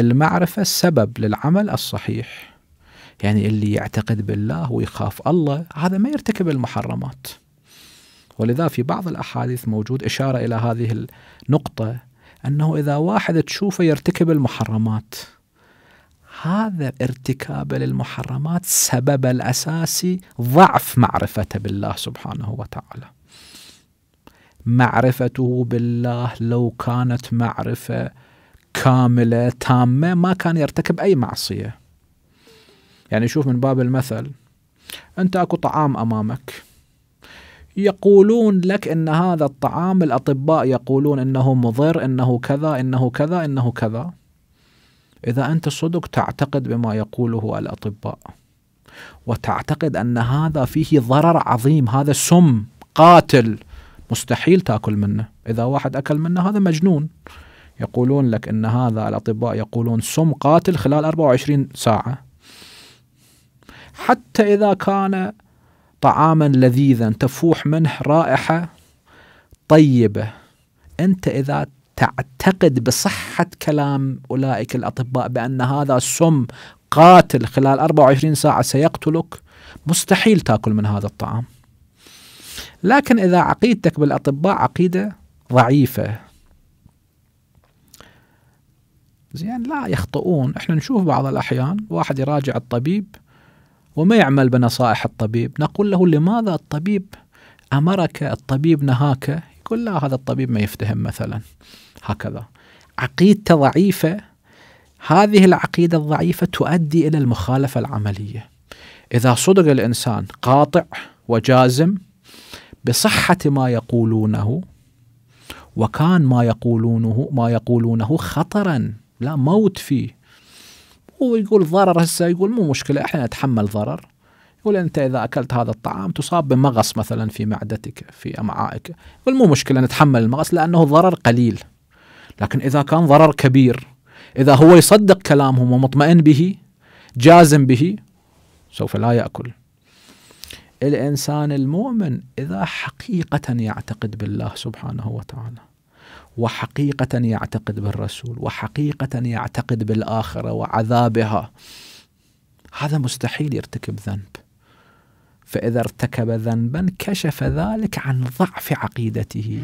المعرفة سبب للعمل الصحيح يعني اللي يعتقد بالله ويخاف الله هذا ما يرتكب المحرمات ولذا في بعض الأحاديث موجود إشارة إلى هذه النقطة أنه إذا واحد تشوفه يرتكب المحرمات هذا ارتكابه للمحرمات سبب الأساسي ضعف معرفته بالله سبحانه وتعالى معرفته بالله لو كانت معرفة كاملة تامة ما كان يرتكب أي معصية يعني شوف من باب المثل أنت أكو طعام أمامك يقولون لك أن هذا الطعام الأطباء يقولون أنه مضر أنه كذا أنه كذا أنه كذا إذا أنت صدق تعتقد بما يقوله الأطباء وتعتقد أن هذا فيه ضرر عظيم هذا سم قاتل مستحيل تاكل منه اذا واحد اكل منه هذا مجنون يقولون لك ان هذا الاطباء يقولون سم قاتل خلال 24 ساعه حتى اذا كان طعاما لذيذا تفوح منه رائحه طيبه انت اذا تعتقد بصحه كلام اولئك الاطباء بان هذا سم قاتل خلال 24 ساعه سيقتلك مستحيل تاكل من هذا الطعام لكن اذا عقيدتك بالاطباء عقيده ضعيفه زين لا يخطئون احنا نشوف بعض الأحيان واحد يراجع الطبيب وما يعمل بنصائح الطبيب نقول له لماذا الطبيب أمرك الطبيب نهاك يقول لا هذا الطبيب ما يفتهم مثلا هكذا عقيدته ضعيفة هذه العقيدة الضعيفة تؤدي إلى المخالفة العملية إذا صدق الإنسان قاطع وجازم بصحة ما يقولونه وكان ما يقولونه ما يقولونه خطرا لا موت فيه ويقول ضرر هسه يقول مو مشكلة احنا نتحمل ضرر يقول أنت إذا أكلت هذا الطعام تصاب بمغص مثلا في معدتك في أمعائك يقول مو مشكلة نتحمل المغص لأنه ضرر قليل لكن إذا كان ضرر كبير إذا هو يصدق كلامهم ومطمئن به جازم به سوف لا يأكل الإنسان المؤمن إذا حقيقة يعتقد بالله سبحانه وتعالى وحقيقة يعتقد بالرسول وحقيقة يعتقد بالآخرة وعذابها هذا مستحيل يرتكب ذنب فإذا ارتكب ذنبا كشف ذلك عن ضعف عقيدته